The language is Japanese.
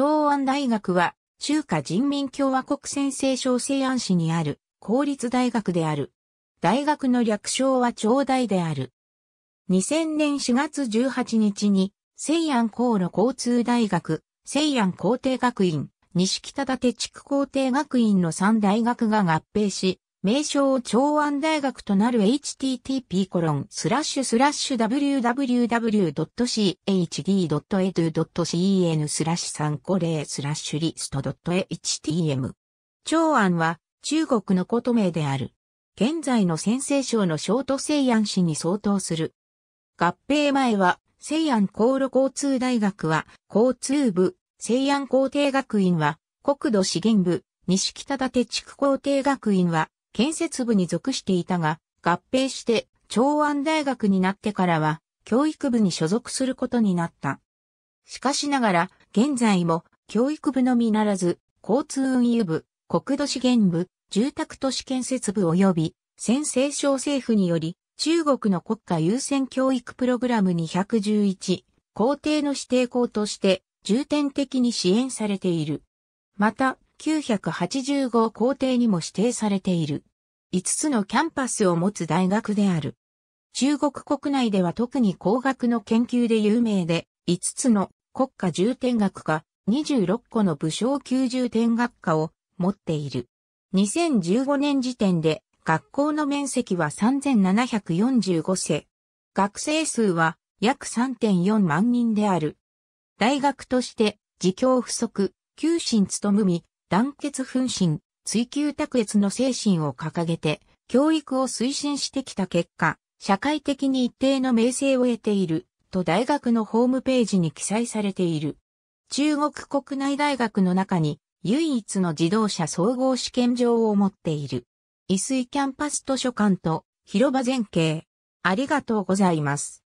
長安大学は、中華人民共和国先生小西安市にある公立大学である。大学の略称は長大である。2000年4月18日に、西安航路交通大学、西安工程学院、西北立地区工程学院の3大学が合併し、名称を長安大学となる http://www.chd.edu.cen スラッシュ350スラッシュリスト .htm。長安は中国のこと名である。現在の先生省のー都西安市に相当する。合併前は西安航路交通大学は交通部、西安工程学院は国土資源部、西北立地区工程学院は建設部に属していたが、合併して長安大学になってからは、教育部に所属することになった。しかしながら、現在も、教育部のみならず、交通運輸部、国土資源部、住宅都市建設部及び、先制省政府により、中国の国家優先教育プログラム211、皇帝の指定校として重点的に支援されている。また、985校庭にも指定されている。5つのキャンパスを持つ大学である。中国国内では特に工学の研究で有名で、5つの国家重点学科、26個の武将級重点学科を持っている。2015年時点で学校の面積は3745世。学生数は約3.4万人である。大学として、自教不足、求心務み、団結奮進、追求卓越の精神を掲げて、教育を推進してきた結果、社会的に一定の名声を得ている、と大学のホームページに記載されている。中国国内大学の中に、唯一の自動車総合試験場を持っている。伊水キャンパス図書館と広場前景。ありがとうございます。